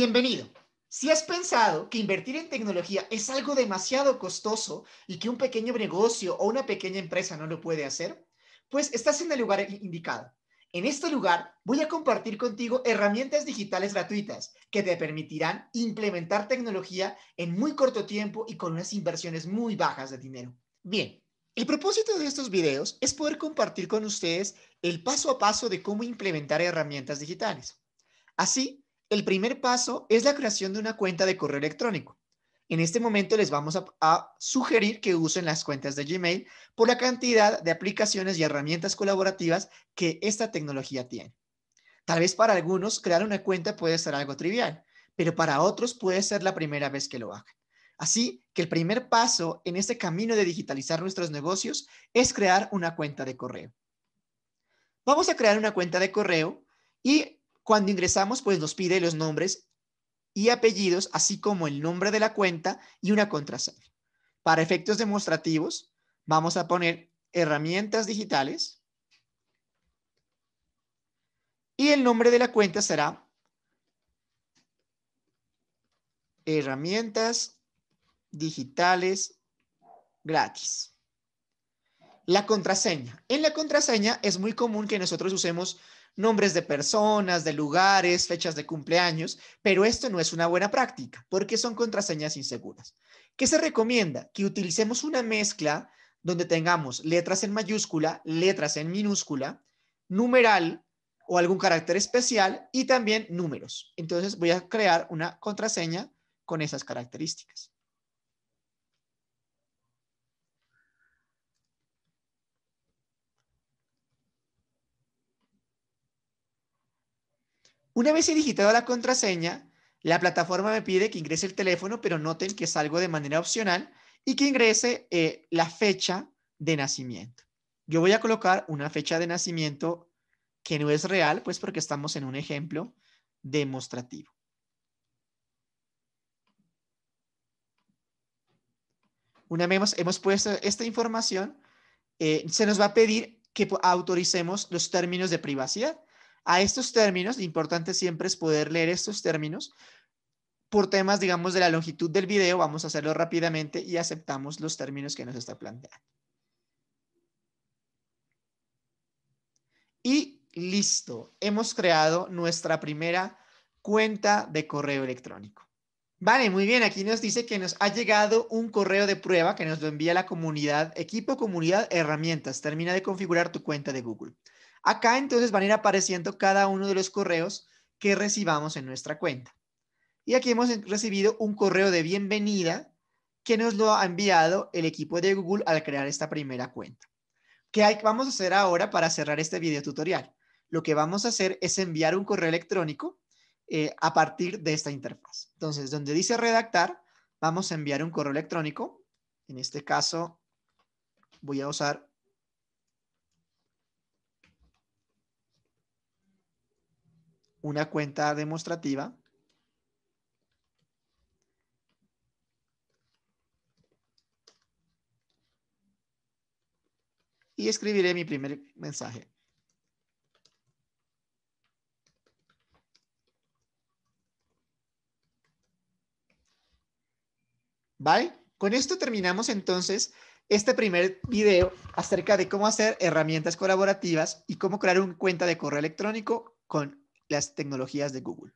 Bienvenido. Si has pensado que invertir en tecnología es algo demasiado costoso y que un pequeño negocio o una pequeña empresa no lo puede hacer, pues estás en el lugar indicado. En este lugar voy a compartir contigo herramientas digitales gratuitas que te permitirán implementar tecnología en muy corto tiempo y con unas inversiones muy bajas de dinero. Bien, el propósito de estos videos es poder compartir con ustedes el paso a paso de cómo implementar herramientas digitales. Así, el primer paso es la creación de una cuenta de correo electrónico. En este momento les vamos a, sugerir que usen las cuentas de Gmail por la cantidad de aplicaciones y herramientas colaborativas que esta tecnología tiene. Tal vez para algunos crear una cuenta puede ser algo trivial, pero para otros puede ser la primera vez que lo hagan. Así que el primer paso en este camino de digitalizar nuestros negocios es crear una cuenta de correo. Vamos a crear una cuenta de correo y cuando ingresamos, pues nos pide los nombres y apellidos, así como el nombre de la cuenta y una contraseña. Para efectos demostrativos, vamos a poner herramientas digitales y el nombre de la cuenta será herramientas digitales gratis. La contraseña. En la contraseña es muy común que nosotros usemos nombres de personas, de lugares, fechas de cumpleaños, pero esto no es una buena práctica porque son contraseñas inseguras. ¿Qué se recomienda? Que utilicemos una mezcla donde tengamos letras en mayúscula, letras en minúscula, numeral o algún carácter especial y también números. Entonces voy a crear una contraseña con esas características. Una vez he digitado la contraseña, la plataforma me pide que ingrese el teléfono, pero noten que salgo de manera opcional y que ingrese eh, la fecha de nacimiento. Yo voy a colocar una fecha de nacimiento que no es real, pues porque estamos en un ejemplo demostrativo. Una vez hemos, puesto esta información, eh, se nos va a pedir que autoricemos los términos de privacidad a estos términos, lo importante siempre es poder leer estos términos. Por temas, digamos, de la longitud del video, vamos a hacerlo rápidamente y aceptamos los términos que nos está planteando. Y listo, hemos creado nuestra primera cuenta de correo electrónico. Vale, muy bien. Aquí nos dice que nos ha llegado un correo de prueba que nos lo envía la comunidad, equipo, comunidad, herramientas. Termina de configurar tu cuenta de Google. Acá entonces van a ir apareciendo cada uno de los correos que recibamos en nuestra cuenta. Y aquí hemos recibido un correo de bienvenida que nos lo ha enviado el equipo de Google al crear esta primera cuenta. ¿Qué vamos a hacer ahora para cerrar este video tutorial? Lo que vamos a hacer es enviar un correo electrónico eh, a partir de esta interfaz. Entonces, donde dice redactar, vamos a enviar un correo electrónico. En este caso, voy a usar una cuenta demostrativa y escribiré mi primer mensaje. ¿Vale? Con esto terminamos entonces este primer video acerca de cómo hacer herramientas colaborativas y cómo crear una cuenta de correo electrónico con las tecnologías de Google.